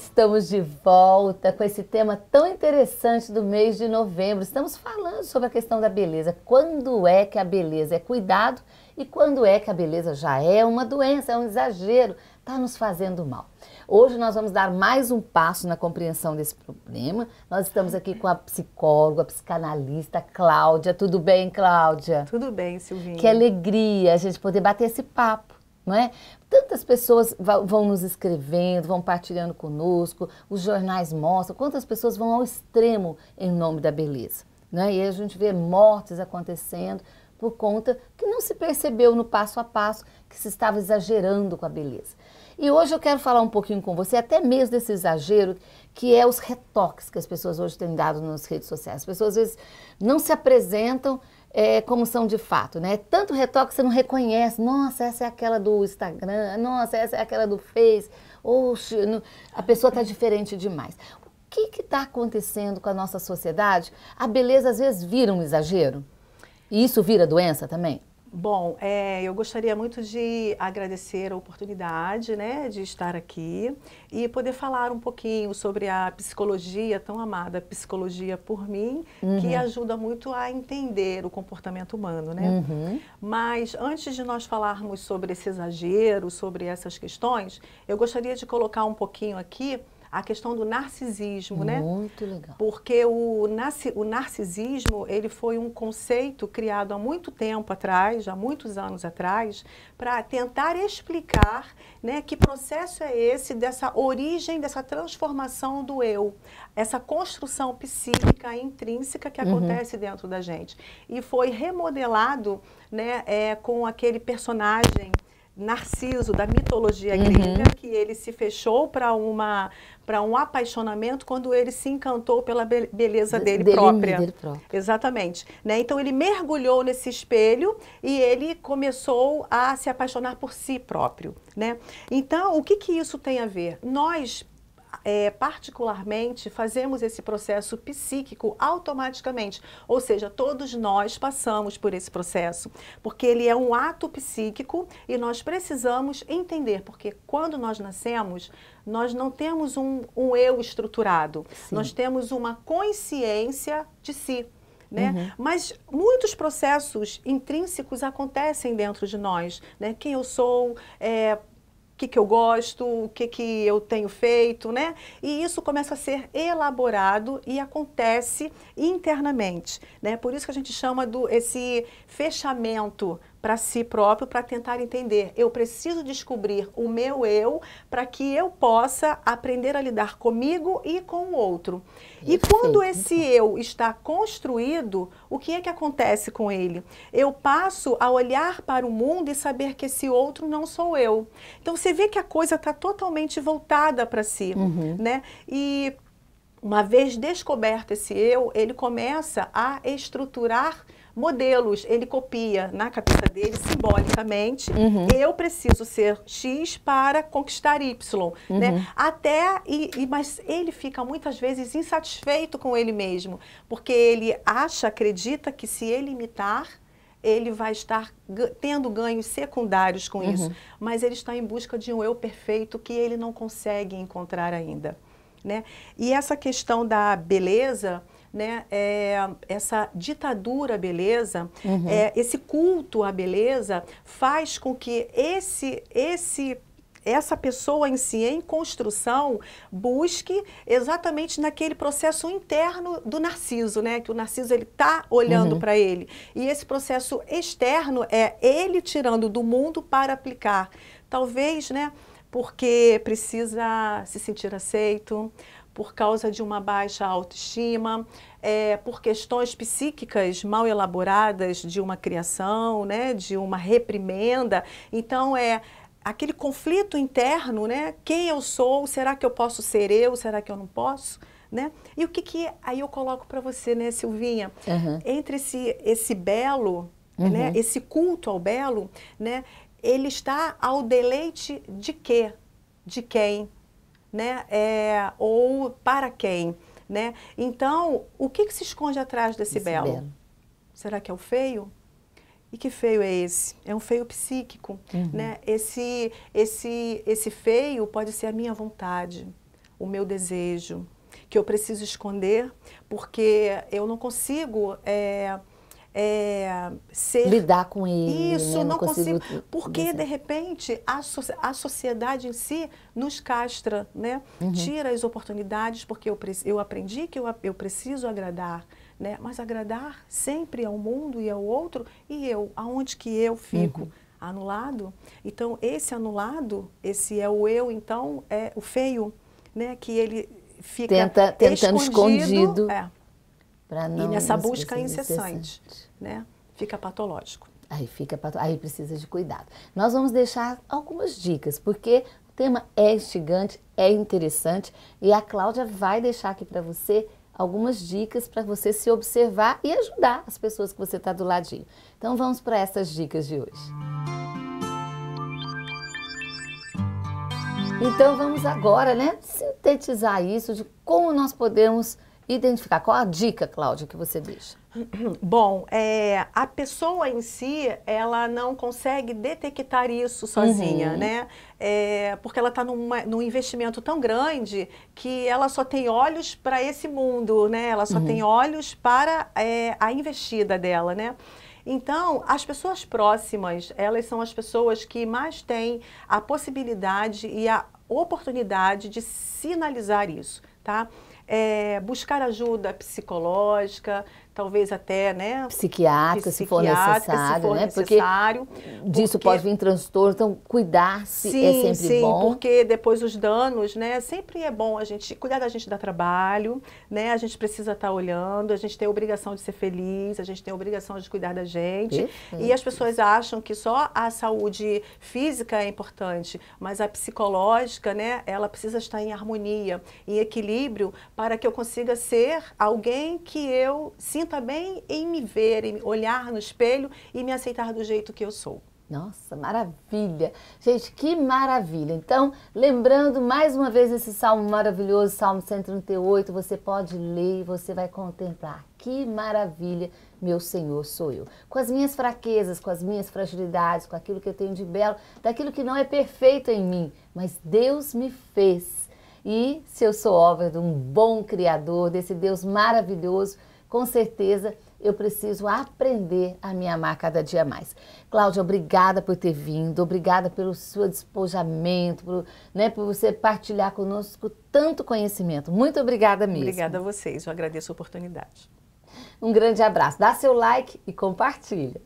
Estamos de volta com esse tema tão interessante do mês de novembro. Estamos falando sobre a questão da beleza. Quando é que a beleza é cuidado e quando é que a beleza já é uma doença, é um exagero, está nos fazendo mal. Hoje nós vamos dar mais um passo na compreensão desse problema. Nós estamos aqui com a psicóloga, a psicanalista Cláudia. Tudo bem, Cláudia? Tudo bem, Silvinha. Que alegria a gente poder bater esse papo não é? Tantas pessoas vão nos escrevendo, vão partilhando conosco, os jornais mostram quantas pessoas vão ao extremo em nome da beleza. é? E a gente vê mortes acontecendo por conta que não se percebeu no passo a passo que se estava exagerando com a beleza. E hoje eu quero falar um pouquinho com você, até mesmo desse exagero, que é os retoques que as pessoas hoje têm dado nas redes sociais. As pessoas às vezes não se apresentam é, como são de fato, né? Tanto retoque que você não reconhece. Nossa, essa é aquela do Instagram. Nossa, essa é aquela do Face. Oxe, a pessoa está diferente demais. O que está acontecendo com a nossa sociedade? A beleza às vezes vira um exagero. E isso vira doença também? Bom, é, eu gostaria muito de agradecer a oportunidade né, de estar aqui e poder falar um pouquinho sobre a psicologia, tão amada psicologia por mim, uhum. que ajuda muito a entender o comportamento humano. Né? Uhum. Mas antes de nós falarmos sobre esse exagero, sobre essas questões, eu gostaria de colocar um pouquinho aqui a questão do narcisismo, Muito né? Muito legal. Porque o, narci, o narcisismo, ele foi um conceito criado há muito tempo atrás, há muitos anos atrás, para tentar explicar, né, que processo é esse dessa origem, dessa transformação do eu, essa construção psíquica intrínseca que uhum. acontece uhum. dentro da gente. E foi remodelado, né, é, com aquele personagem Narciso, da mitologia uhum. grega, uhum. que ele se fechou para uma para um apaixonamento quando ele se encantou pela be beleza dele, própria. Dele próprio. Exatamente. Né? Então ele mergulhou nesse espelho e ele começou a se apaixonar por si próprio. Né? Então, o que, que isso tem a ver? Nós é, particularmente, fazemos esse processo psíquico automaticamente. Ou seja, todos nós passamos por esse processo, porque ele é um ato psíquico e nós precisamos entender, porque quando nós nascemos, nós não temos um, um eu estruturado, Sim. nós temos uma consciência de si. Né? Uhum. Mas muitos processos intrínsecos acontecem dentro de nós, né? Quem eu sou, é, que, que eu gosto, o que, que eu tenho feito, né? E isso começa a ser elaborado e acontece internamente, né? Por isso que a gente chama do esse fechamento para si próprio para tentar entender. Eu preciso descobrir o meu eu para que eu possa aprender a lidar comigo e com o outro. E quando esse eu está construído, o que é que acontece com ele? Eu passo a olhar para o mundo e saber que esse outro não sou eu. Então você vê que a coisa está totalmente voltada para si, uhum. né? E uma vez descoberto esse eu, ele começa a estruturar modelos. Ele copia na cabeça dele, simbolicamente, uhum. eu preciso ser X para conquistar Y, né? uhum. né? Até, e, e, mas ele fica muitas vezes insatisfeito com ele mesmo, porque ele acha, acredita que se ele imitar, ele vai estar tendo ganhos secundários com uhum. isso, mas ele está em busca de um eu perfeito que ele não consegue encontrar ainda. Né? E essa questão da beleza, né, é, essa ditadura à beleza, uhum. é, esse culto à beleza, faz com que esse, esse essa pessoa em si, em construção, busque exatamente naquele processo interno do narciso, né? Que o narciso ele tá olhando uhum. para ele. E esse processo externo é ele tirando do mundo para aplicar. Talvez, né? Porque precisa se sentir aceito, por causa de uma baixa autoestima, é, por questões psíquicas mal elaboradas de uma criação, né, de uma reprimenda. Então, é aquele conflito interno, né? Quem eu sou? Será que eu posso ser eu? Será que eu não posso? Né? E o que que aí eu coloco para você, né, Silvinha? Uhum. Entre esse esse belo, uhum. né, esse culto ao belo, né, ele está ao deleite de quê? De quem? né? É, ou para quem, né? Então, o que, que se esconde atrás desse belo? belo? Será que é o feio? E que feio é esse? É um feio psíquico, uhum. né? Esse, esse, esse feio pode ser a minha vontade, o meu desejo, que eu preciso esconder porque eu não consigo é, é, ser... Lidar com ele. Isso, né? não, não, consigo. consigo porque, dizer. de repente, a, so a sociedade em si nos castra, né? Uhum. Tira as oportunidades, porque eu, eu aprendi que eu, eu preciso agradar. Né? Mas agradar sempre ao mundo e ao outro e eu, aonde que eu fico uhum. anulado? Então esse anulado, esse é o eu, então é o feio, né? Que ele fica Tenta, tentando escondido, escondido. É. Não e nessa busca incessante, né? Fica patológico. Aí fica aí precisa de cuidado. Nós vamos deixar algumas dicas, porque o tema é instigante, é interessante e a Cláudia vai deixar aqui para você algumas dicas para você se observar e ajudar as pessoas que você está do ladinho. Então vamos para essas dicas de hoje. Então vamos agora, né, sintetizar isso de como nós podemos identificar? Qual a dica, Cláudia, que você deixa? Bom, é, a pessoa em si, ela não consegue detectar isso sozinha, uhum. né? É, porque ela está num investimento tão grande que ela só tem olhos para esse mundo, né? Ela só uhum. tem olhos para é, a investida dela, né? Então, as pessoas próximas, elas são as pessoas que mais têm a possibilidade e a oportunidade de sinalizar isso, tá? é, buscar ajuda psicológica, talvez até, né? Psiquiatra, se for necessário, se for né? Necessário, porque, disso porque... pode vir transtorno, então cuidar-se é sempre sim, bom. Sim, porque depois os danos, né? Sempre é bom a gente cuidar da gente dá trabalho, né? A gente precisa estar tá olhando, a gente tem a obrigação de ser feliz, a gente tem a obrigação de cuidar da gente. Perfeito. E as pessoas acham que só a saúde física é importante, mas a psicológica, né? Ela precisa estar em harmonia, em equilíbrio, para que eu consiga ser alguém que eu sinto também tá bem em me ver, em olhar no espelho e me aceitar do jeito que eu sou. Nossa, maravilha! Gente, que maravilha! Então, lembrando mais uma vez esse salmo maravilhoso, Salmo 138, você pode ler e você vai contemplar. Que maravilha, meu Senhor sou eu. Com as minhas fraquezas, com as minhas fragilidades, com aquilo que eu tenho de belo, daquilo que não é perfeito em mim, mas Deus me fez. E se eu sou obra de um bom Criador, desse Deus maravilhoso, com certeza eu preciso aprender a me amar cada dia mais. Cláudia, obrigada por ter vindo, obrigada pelo seu despojamento, por, né, por você partilhar conosco tanto conhecimento. Muito obrigada mesmo. Obrigada a vocês, eu agradeço a oportunidade. Um grande abraço, dá seu like e compartilha.